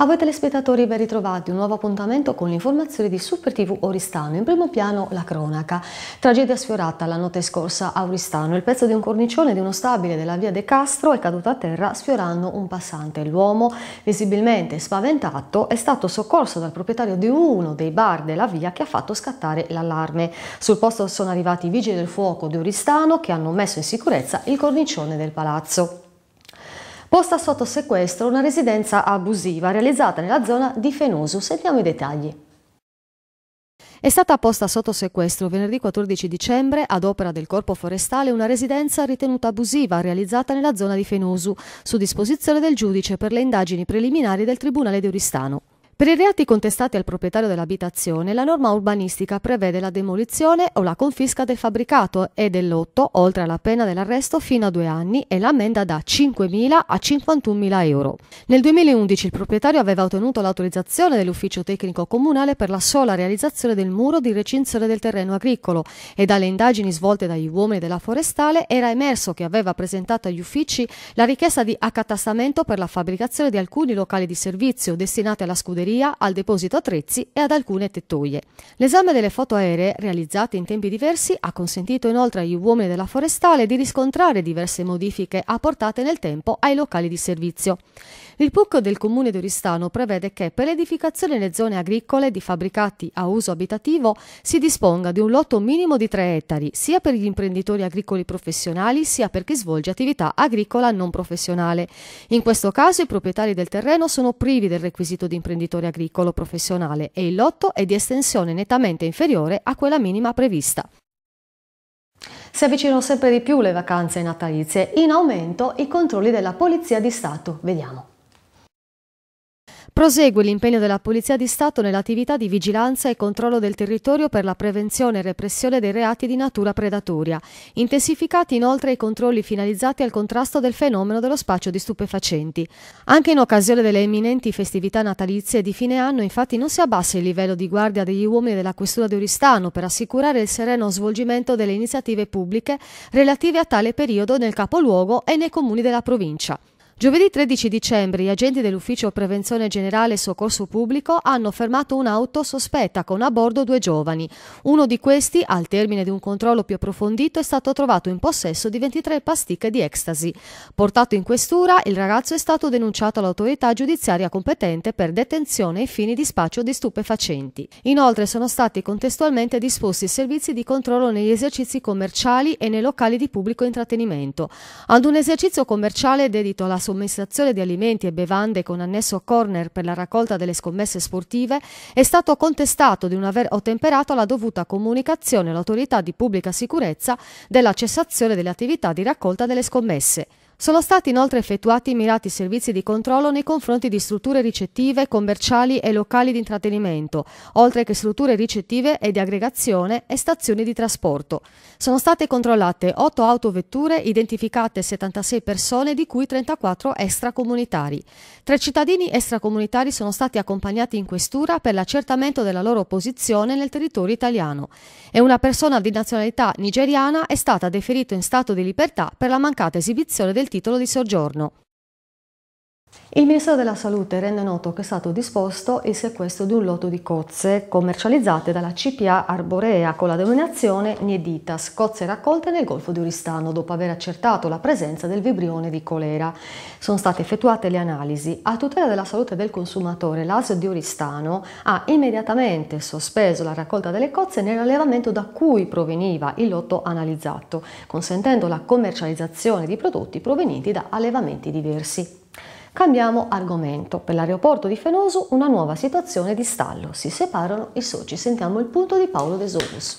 A voi telespettatori ben ritrovati, un nuovo appuntamento con le informazioni di Super TV Oristano. In primo piano la cronaca. Tragedia sfiorata la notte scorsa a Oristano. Il pezzo di un cornicione di uno stabile della via De Castro è caduto a terra sfiorando un passante. L'uomo, visibilmente spaventato, è stato soccorso dal proprietario di uno dei bar della via che ha fatto scattare l'allarme. Sul posto sono arrivati i vigili del fuoco di Oristano che hanno messo in sicurezza il cornicione del palazzo posta sotto sequestro una residenza abusiva realizzata nella zona di Fenuso. Sentiamo i dettagli. È stata posta sotto sequestro venerdì 14 dicembre ad opera del Corpo Forestale una residenza ritenuta abusiva realizzata nella zona di Fenusu, su disposizione del giudice per le indagini preliminari del Tribunale di Oristano. Per i reati contestati al proprietario dell'abitazione, la norma urbanistica prevede la demolizione o la confisca del fabbricato e del lotto, oltre alla pena dell'arresto fino a due anni e l'ammenda da 5.000 a 51.000 euro. Nel 2011 il proprietario aveva ottenuto l'autorizzazione dell'ufficio tecnico comunale per la sola realizzazione del muro di recinzione del terreno agricolo e dalle indagini svolte dagli uomini della forestale era emerso che aveva presentato agli uffici la richiesta di accatastamento per la fabbricazione di alcuni locali di servizio destinati alla scuderia galleria, al deposito attrezzi e ad alcune tettoie. L'esame delle foto aeree, realizzate in tempi diversi, ha consentito inoltre agli uomini della forestale di riscontrare diverse modifiche apportate nel tempo ai locali di servizio. Il PUC del comune di Oristano prevede che per l'edificazione nelle zone agricole di fabbricati a uso abitativo si disponga di un lotto minimo di 3 ettari, sia per gli imprenditori agricoli professionali, sia per chi svolge attività agricola non professionale. In questo caso i proprietari del terreno sono privi del requisito di imprenditore settore agricolo professionale e il lotto è di estensione nettamente inferiore a quella minima prevista. Si avvicinano sempre di più le vacanze natalizie, in aumento i controlli della Polizia di Stato. Vediamo. Prosegue l'impegno della Polizia di Stato nell'attività di vigilanza e controllo del territorio per la prevenzione e repressione dei reati di natura predatoria, intensificati inoltre i controlli finalizzati al contrasto del fenomeno dello spaccio di stupefacenti. Anche in occasione delle imminenti festività natalizie di fine anno infatti non si abbassa il livello di guardia degli uomini della Questura di Oristano per assicurare il sereno svolgimento delle iniziative pubbliche relative a tale periodo nel capoluogo e nei comuni della provincia. Giovedì 13 dicembre gli agenti dell'Ufficio Prevenzione Generale e Soccorso Pubblico hanno fermato un'auto sospetta con a bordo due giovani. Uno di questi, al termine di un controllo più approfondito, è stato trovato in possesso di 23 pasticche di ecstasy. Portato in questura, il ragazzo è stato denunciato all'autorità giudiziaria competente per detenzione ai fini di spaccio di stupefacenti. Inoltre sono stati contestualmente disposti servizi di controllo negli esercizi commerciali e nei locali di pubblico intrattenimento. Ad un esercizio commerciale dedito alla somministrazione di alimenti e bevande con annesso corner per la raccolta delle scommesse sportive, è stato contestato di non aver ottemperato la dovuta comunicazione all'autorità di pubblica sicurezza della cessazione delle attività di raccolta delle scommesse. Sono stati inoltre effettuati mirati servizi di controllo nei confronti di strutture ricettive, commerciali e locali di intrattenimento, oltre che strutture ricettive e di aggregazione e stazioni di trasporto. Sono state controllate 8 autovetture, identificate 76 persone, di cui 34 extracomunitari. Tre cittadini extracomunitari sono stati accompagnati in questura per l'accertamento della loro posizione nel territorio italiano e una persona di nazionalità nigeriana è stata deferita in stato di libertà per la mancata esibizione del titolo di soggiorno. Il Ministero della Salute rende noto che è stato disposto il sequestro di un lotto di cozze commercializzate dalla CPA Arborea con la denominazione Nieditas, cozze raccolte nel Golfo di Oristano dopo aver accertato la presenza del vibrione di colera. Sono state effettuate le analisi. A tutela della salute del consumatore, l'ASL di Oristano ha immediatamente sospeso la raccolta delle cozze nell'allevamento da cui proveniva il lotto analizzato, consentendo la commercializzazione di prodotti provenienti da allevamenti diversi. Cambiamo argomento. Per l'aeroporto di Fenoso una nuova situazione di stallo. Si separano i soci. Sentiamo il punto di Paolo De Solus.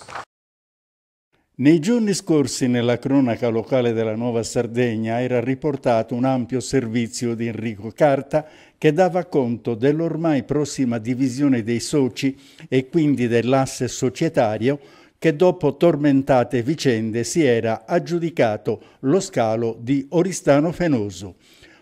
Nei giorni scorsi nella cronaca locale della Nuova Sardegna era riportato un ampio servizio di Enrico Carta che dava conto dell'ormai prossima divisione dei soci e quindi dell'asse societario che dopo tormentate vicende si era aggiudicato lo scalo di Oristano Fenoso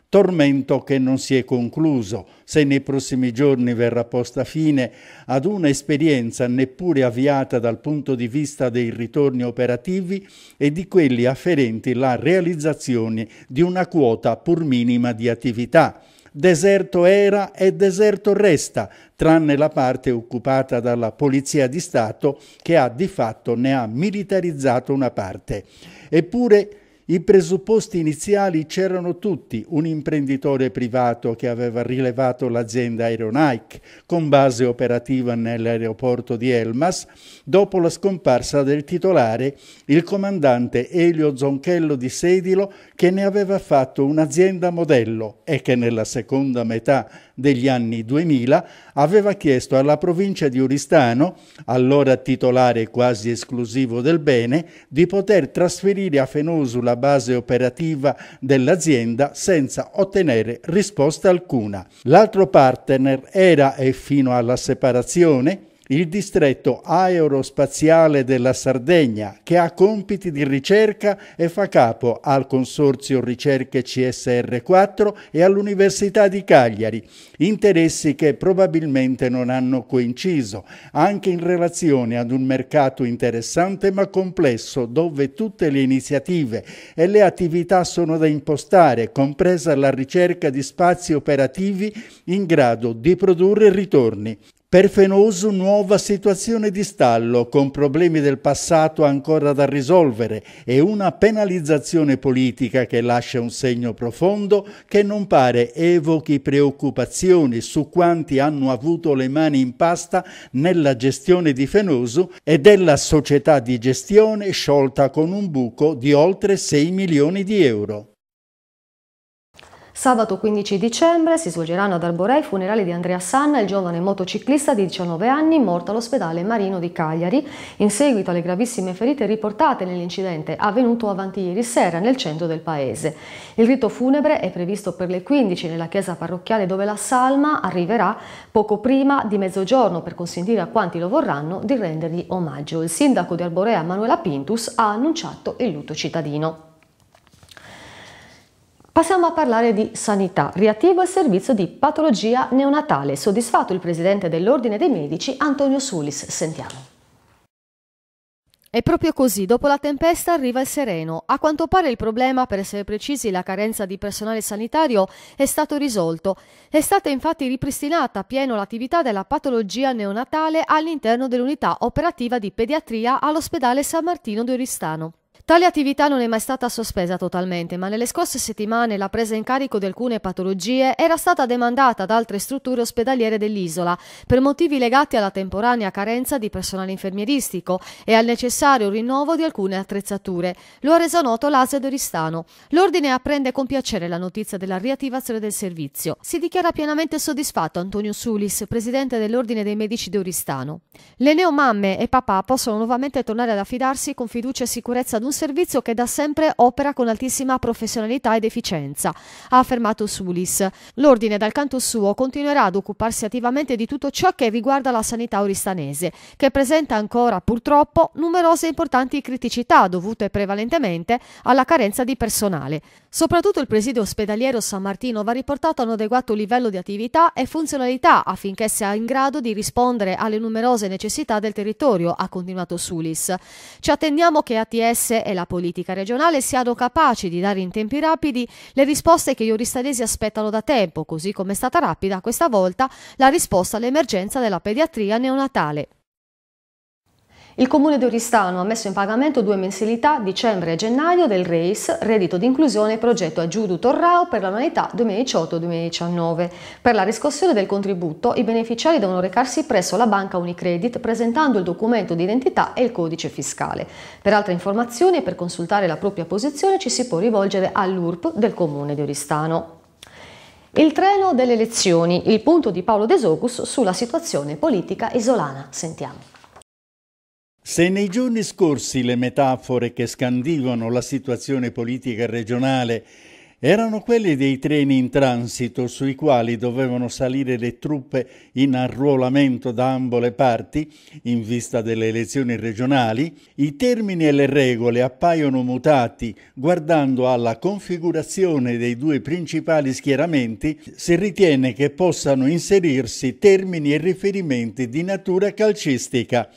tormento che non si è concluso, se nei prossimi giorni verrà posta fine ad un'esperienza neppure avviata dal punto di vista dei ritorni operativi e di quelli afferenti alla realizzazione di una quota pur minima di attività. Deserto era e deserto resta, tranne la parte occupata dalla Polizia di Stato che ha di fatto ne ha militarizzato una parte. Eppure i presupposti iniziali c'erano tutti, un imprenditore privato che aveva rilevato l'azienda Aeronike con base operativa nell'aeroporto di Elmas, dopo la scomparsa del titolare, il comandante Elio Zonchello di Sedilo che ne aveva fatto un'azienda modello e che nella seconda metà degli anni 2000, aveva chiesto alla provincia di Oristano, allora titolare quasi esclusivo del bene, di poter trasferire a Fenosu la base operativa dell'azienda senza ottenere risposta alcuna. L'altro partner era, e fino alla separazione, il distretto aerospaziale della Sardegna, che ha compiti di ricerca e fa capo al Consorzio Ricerche CSR4 e all'Università di Cagliari, interessi che probabilmente non hanno coinciso, anche in relazione ad un mercato interessante ma complesso, dove tutte le iniziative e le attività sono da impostare, compresa la ricerca di spazi operativi in grado di produrre ritorni. Per Fenosu nuova situazione di stallo, con problemi del passato ancora da risolvere e una penalizzazione politica che lascia un segno profondo che non pare evochi preoccupazioni su quanti hanno avuto le mani in pasta nella gestione di Fenosu e della società di gestione sciolta con un buco di oltre 6 milioni di euro. Sabato 15 dicembre si svolgeranno ad Arborei i funerali di Andrea Sanna, il giovane motociclista di 19 anni morto all'ospedale Marino di Cagliari in seguito alle gravissime ferite riportate nell'incidente avvenuto avanti ieri sera nel centro del paese. Il rito funebre è previsto per le 15 nella chiesa parrocchiale dove la salma arriverà poco prima di mezzogiorno per consentire a quanti lo vorranno di rendergli omaggio. Il sindaco di Arborea Manuela Pintus ha annunciato il lutto cittadino. Passiamo a parlare di sanità. Riattivo il servizio di patologia neonatale, soddisfatto il presidente dell'Ordine dei Medici Antonio Sulis. Sentiamo. È proprio così, dopo la tempesta arriva il sereno. A quanto pare il problema, per essere precisi la carenza di personale sanitario, è stato risolto. È stata infatti ripristinata a pieno l'attività della patologia neonatale all'interno dell'unità operativa di pediatria all'ospedale San Martino di Oristano. Tale attività non è mai stata sospesa totalmente, ma nelle scorse settimane la presa in carico di alcune patologie era stata demandata ad altre strutture ospedaliere dell'isola per motivi legati alla temporanea carenza di personale infermieristico e al necessario rinnovo di alcune attrezzature. Lo ha reso noto l'Asia d'Oristano. L'ordine apprende con piacere la notizia della riattivazione del servizio. Si dichiara pienamente soddisfatto Antonio Sulis, presidente dell'Ordine dei Medici d'Oristano. Le neomamme e papà possono nuovamente tornare ad affidarsi con fiducia e sicurezza ad un servizio che da sempre opera con altissima professionalità ed efficienza, ha affermato Sulis. L'ordine dal canto suo continuerà ad occuparsi attivamente di tutto ciò che riguarda la sanità oristanese, che presenta ancora purtroppo numerose importanti criticità dovute prevalentemente alla carenza di personale. Soprattutto il presidio ospedaliero San Martino va riportato a un adeguato livello di attività e funzionalità affinché sia in grado di rispondere alle numerose necessità del territorio, ha continuato Sulis. Ci attendiamo che ATS e la politica regionale siano capaci di dare in tempi rapidi le risposte che gli oristanesi aspettano da tempo, così come è stata rapida questa volta la risposta all'emergenza della pediatria neonatale. Il comune di Oristano ha messo in pagamento due mensilità dicembre e gennaio del REIS, reddito di inclusione progetto Aggiudu Torrao per l'annualità 2018-2019. Per la riscossione del contributo i beneficiari devono recarsi presso la banca Unicredit presentando il documento di identità e il codice fiscale. Per altre informazioni e per consultare la propria posizione ci si può rivolgere all'URP del comune di Oristano. Il treno delle elezioni, il punto di Paolo De Desogus sulla situazione politica isolana. Sentiamo. Se nei giorni scorsi le metafore che scandivano la situazione politica regionale erano quelle dei treni in transito sui quali dovevano salire le truppe in arruolamento da ambo le parti in vista delle elezioni regionali, i termini e le regole appaiono mutati guardando alla configurazione dei due principali schieramenti si ritiene che possano inserirsi termini e riferimenti di natura calcistica.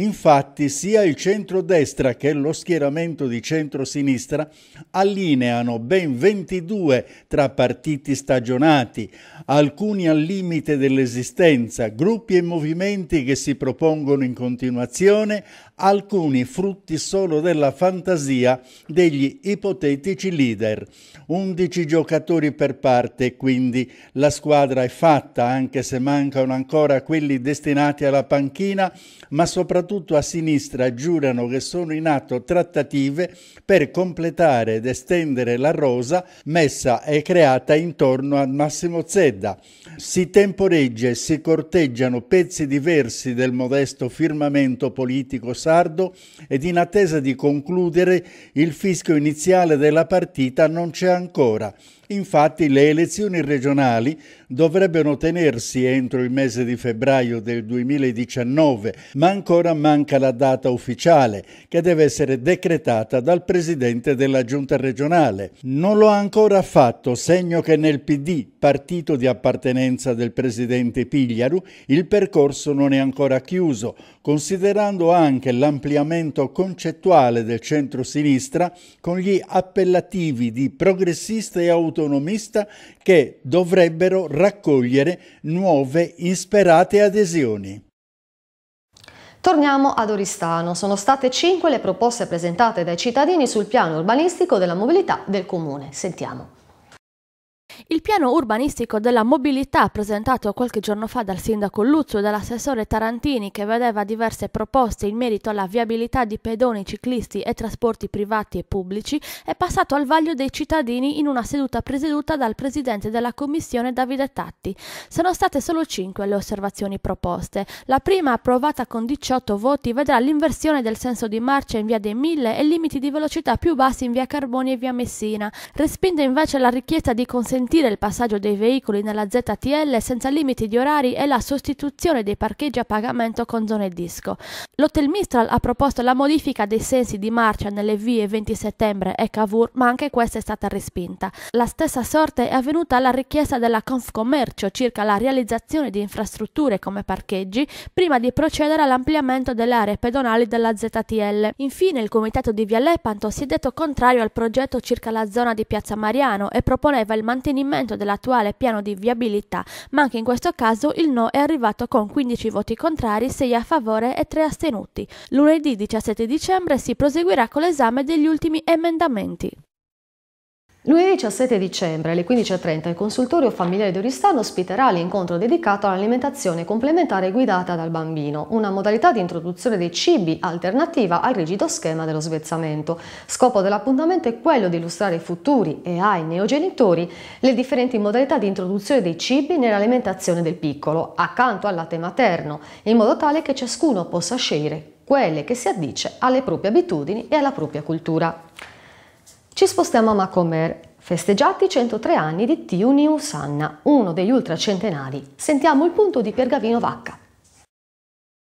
Infatti sia il centrodestra che lo schieramento di centrosinistra allineano ben 22 tra partiti stagionati, alcuni al limite dell'esistenza, gruppi e movimenti che si propongono in continuazione alcuni frutti solo della fantasia degli ipotetici leader. 11 giocatori per parte, quindi la squadra è fatta, anche se mancano ancora quelli destinati alla panchina, ma soprattutto a sinistra giurano che sono in atto trattative per completare ed estendere la rosa messa e creata intorno a Massimo Zedda. Si temporeggia e si corteggiano pezzi diversi del modesto firmamento politico sardo ed in attesa di concludere il fischio iniziale della partita non c'è ancora. Infatti le elezioni regionali dovrebbero tenersi entro il mese di febbraio del 2019, ma ancora manca la data ufficiale che deve essere decretata dal presidente della giunta regionale. Non lo ha ancora fatto, segno che nel PD, partito di appartenenza del presidente Pigliaru, il percorso non è ancora chiuso, considerando anche l'ampliamento concettuale del centro-sinistra con gli appellativi di progressista e autonomista autonomista che dovrebbero raccogliere nuove insperate adesioni. Torniamo ad Oristano. Sono state cinque le proposte presentate dai cittadini sul piano urbanistico della mobilità del comune. Sentiamo. Il piano urbanistico della mobilità presentato qualche giorno fa dal sindaco Luzzo e dall'assessore Tarantini che vedeva diverse proposte in merito alla viabilità di pedoni, ciclisti e trasporti privati e pubblici è passato al vaglio dei cittadini in una seduta presieduta dal presidente della commissione Davide Tatti. Sono state solo 5 le osservazioni proposte. La prima approvata con 18 voti vedrà l'inversione del senso di marcia in via dei Mille e limiti di velocità più bassi in via Carboni e via Messina. Respinta invece la richiesta di consentire consentire il passaggio dei veicoli nella ZTL senza limiti di orari e la sostituzione dei parcheggi a pagamento con zone disco. L'Hotel Mistral ha proposto la modifica dei sensi di marcia nelle vie 20 settembre e Cavour, ma anche questa è stata respinta. La stessa sorte è avvenuta alla richiesta della Confcommercio circa la realizzazione di infrastrutture come parcheggi prima di procedere all'ampliamento delle aree pedonali della ZTL. Infine il comitato di Via Lepanto si è detto contrario al progetto circa la zona di Piazza Mariano e proponeva il mantenimento mantenimento dell'attuale piano di viabilità, ma anche in questo caso il no è arrivato con 15 voti contrari, 6 a favore e 3 astenuti. Lunedì 17 dicembre si proseguirà con l'esame degli ultimi emendamenti. Lunedì 17 dicembre alle 15.30 il consultorio familiare di Oristano ospiterà l'incontro dedicato all'alimentazione complementare guidata dal bambino, una modalità di introduzione dei cibi alternativa al rigido schema dello svezzamento. Scopo dell'appuntamento è quello di illustrare ai futuri e ai neogenitori le differenti modalità di introduzione dei cibi nell'alimentazione del piccolo, accanto al latte materno, in modo tale che ciascuno possa scegliere quelle che si addice alle proprie abitudini e alla propria cultura. Ci spostiamo a Macomer, festeggiati 103 anni di Tiu Sanna, uno degli ultracentenari. Sentiamo il punto di Pergavino Vacca.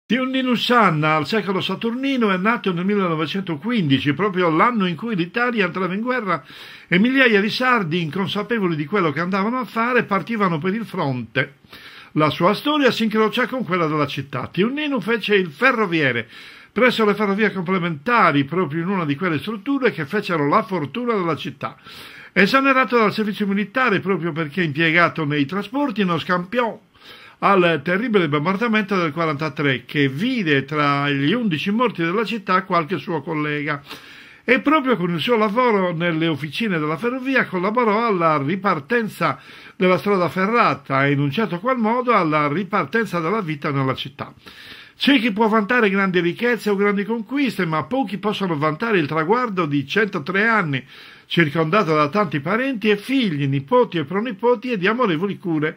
Tiu Sanna, al secolo saturnino, è nato nel 1915, proprio l'anno in cui l'Italia entrava in guerra e migliaia di sardi, inconsapevoli di quello che andavano a fare, partivano per il fronte. La sua storia si incrocia con quella della città. Tiuninu fece il ferroviere, presso le ferrovie complementari, proprio in una di quelle strutture che fecero la fortuna della città. Esonerato dal servizio militare proprio perché impiegato nei trasporti, non scampiò al terribile bombardamento del 43 che vide tra gli undici morti della città qualche suo collega e proprio con il suo lavoro nelle officine della ferrovia collaborò alla ripartenza della strada ferrata e in un certo qual modo alla ripartenza della vita nella città. C'è chi può vantare grandi ricchezze o grandi conquiste, ma pochi possono vantare il traguardo di 103 anni, circondato da tanti parenti e figli, nipoti e pronipoti e di amorevoli cure.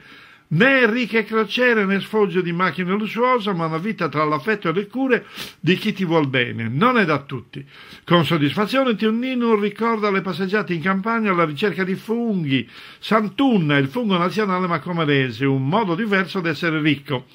Né ricche crociere né sfoggio di macchine lussuose, ma una vita tra l'affetto e le cure di chi ti vuol bene. Non è da tutti. Con soddisfazione Tionnino ricorda le passeggiate in campagna alla ricerca di funghi. Santunna, il fungo nazionale macomerese, un modo diverso d'essere ricco.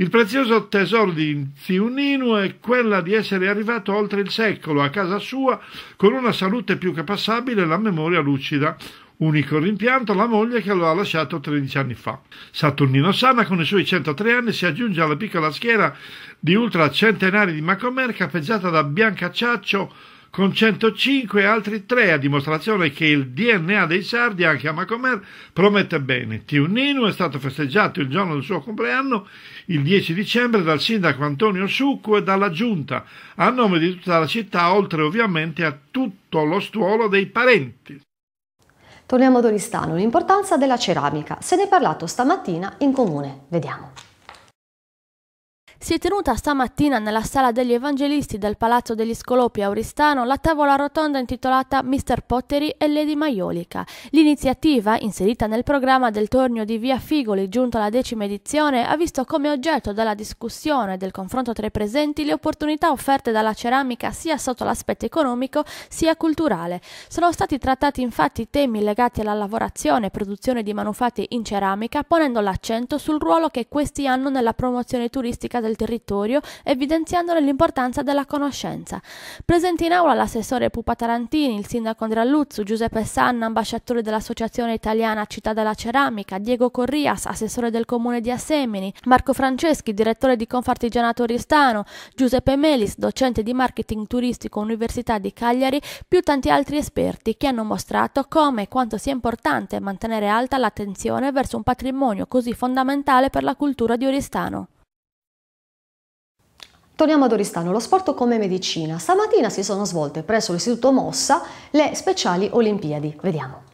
Il prezioso tesoro di Ziunino è quella di essere arrivato oltre il secolo a casa sua con una salute più che passabile e la memoria lucida. Unico rimpianto la moglie che lo ha lasciato 13 anni fa. Saturnino Sana con i suoi 103 anni si aggiunge alla piccola schiera di ultra centenari di Macomer capeggiata da Bianca Ciaccio, con 105 e altri 3 a dimostrazione che il DNA dei sardi anche a Macomer promette bene. Tiuninu è stato festeggiato il giorno del suo compleanno, il 10 dicembre, dal sindaco Antonio Succo e dalla giunta, a nome di tutta la città, oltre ovviamente a tutto lo stuolo dei parenti. Torniamo ad Oristano, l'importanza della ceramica. Se ne è parlato stamattina in comune. Vediamo si è tenuta stamattina nella Sala degli Evangelisti del Palazzo degli Scolopi Auristano la tavola rotonda intitolata Mr. Pottery e Lady Maiolica. L'iniziativa, inserita nel programma del tornio di Via Figoli giunto alla decima edizione, ha visto come oggetto della discussione e del confronto tra i presenti le opportunità offerte dalla ceramica sia sotto l'aspetto economico sia culturale. Sono stati trattati infatti temi legati alla lavorazione e produzione di manufatti in ceramica, ponendo l'accento sul ruolo che questi hanno nella promozione turistica del del territorio, evidenziandone l'importanza della conoscenza. Presenti in aula l'assessore Pupa Tarantini, il sindaco Andralluzzu, Giuseppe Sanna, ambasciatore dell'Associazione Italiana Città della Ceramica, Diego Corrias, assessore del comune di Assemini, Marco Franceschi, direttore di Confartigianato Oristano, Giuseppe Melis, docente di marketing turistico Università di Cagliari, più tanti altri esperti che hanno mostrato come e quanto sia importante mantenere alta l'attenzione verso un patrimonio così fondamentale per la cultura di Oristano. Torniamo ad Oristano, lo sport come medicina. Stamattina si sono svolte presso l'Istituto Mossa le speciali Olimpiadi. Vediamo.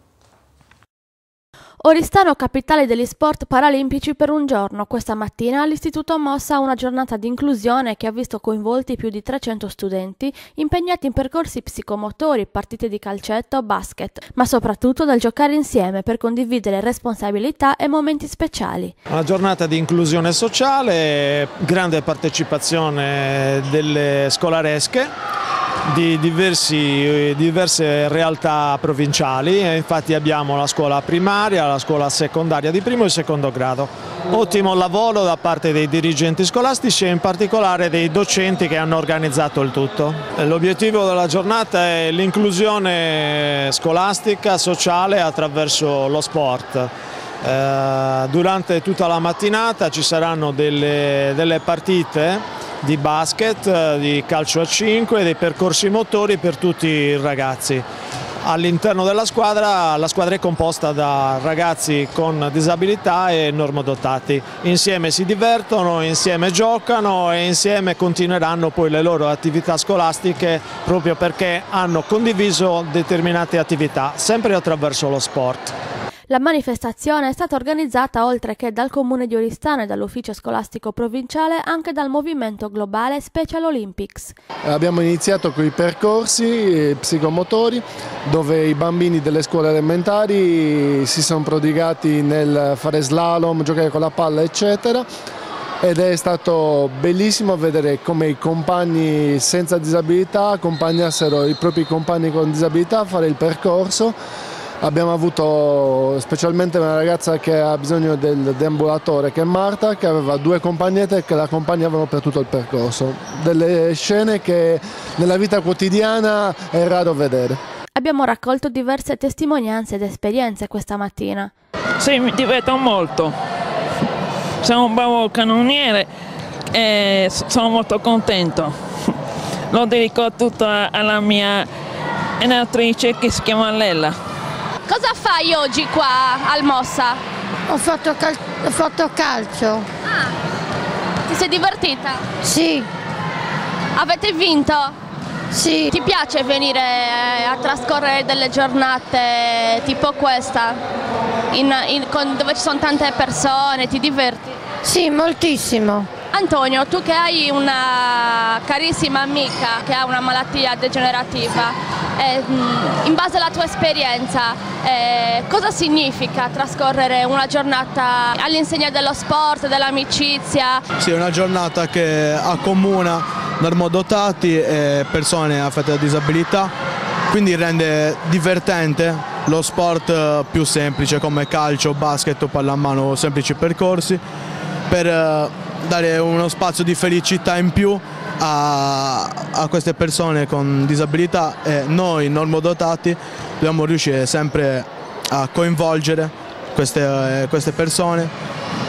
Oristano capitale degli sport paralimpici per un giorno. Questa mattina l'istituto mossa una giornata di inclusione che ha visto coinvolti più di 300 studenti impegnati in percorsi psicomotori, partite di calcetto, basket, ma soprattutto dal giocare insieme per condividere responsabilità e momenti speciali. Una giornata di inclusione sociale, grande partecipazione delle scolaresche di diversi, diverse realtà provinciali, infatti abbiamo la scuola primaria, la scuola secondaria di primo e secondo grado. Ottimo lavoro da parte dei dirigenti scolastici e in particolare dei docenti che hanno organizzato il tutto. L'obiettivo della giornata è l'inclusione scolastica, sociale attraverso lo sport. Eh, durante tutta la mattinata ci saranno delle, delle partite di basket, eh, di calcio a 5 e dei percorsi motori per tutti i ragazzi. All'interno della squadra la squadra è composta da ragazzi con disabilità e normodotati. Insieme si divertono, insieme giocano e insieme continueranno poi le loro attività scolastiche proprio perché hanno condiviso determinate attività, sempre attraverso lo sport. La manifestazione è stata organizzata oltre che dal comune di Oristano e dall'ufficio scolastico provinciale anche dal movimento globale Special Olympics. Abbiamo iniziato con i percorsi psicomotori dove i bambini delle scuole elementari si sono prodigati nel fare slalom, giocare con la palla eccetera ed è stato bellissimo vedere come i compagni senza disabilità accompagnassero i propri compagni con disabilità a fare il percorso abbiamo avuto specialmente una ragazza che ha bisogno del deambulatore che è Marta che aveva due compagnette che la accompagnavano per tutto il percorso delle scene che nella vita quotidiana è raro vedere Abbiamo raccolto diverse testimonianze ed esperienze questa mattina Sì, mi diverto molto sono un bravo cannoniere e sono molto contento lo dedico tutto alla mia allenatrice che si chiama Lella Cosa fai oggi qua al Mossa? Ho fatto, cal ho fatto calcio. Ah, ti sei divertita? Sì. Avete vinto? Sì. Ti piace venire eh, a trascorrere delle giornate tipo questa, in, in, con, dove ci sono tante persone, ti diverti? Sì, moltissimo. Antonio, tu che hai una carissima amica che ha una malattia degenerativa, eh, mm, in base alla tua esperienza, eh, cosa significa trascorrere una giornata all'insegna dello sport, dell'amicizia? Sì, è una giornata che accomuna normodotati e eh, persone affette da disabilità, quindi rende divertente lo sport più semplice come calcio, basket o pallamano, semplici percorsi per eh, dare uno spazio di felicità in più a, a queste persone con disabilità e noi normodotati dobbiamo riuscire sempre a coinvolgere queste, eh, queste persone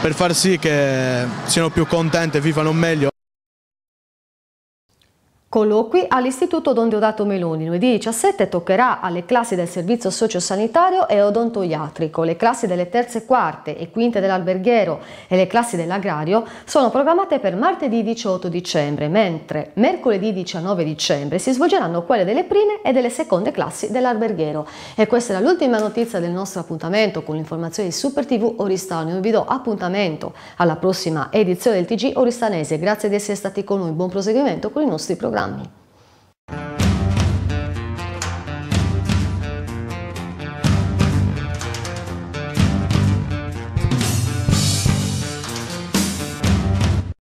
per far sì che siano più contente e vivano meglio. Colloqui all'Istituto Don Deodato Meloni. Lunedì 17 toccherà alle classi del servizio sociosanitario e odontoiatrico. Le classi delle terze, quarte e quinte dell'alberghiero e le classi dell'agrario sono programmate per martedì 18 dicembre, mentre mercoledì 19 dicembre si svolgeranno quelle delle prime e delle seconde classi dell'alberghiero. E questa era l'ultima notizia del nostro appuntamento con l'informazione di Super TV Oristano. Io vi do appuntamento alla prossima edizione del TG Oristanese. Grazie di essere stati con noi. Buon proseguimento con i nostri programmi. programming.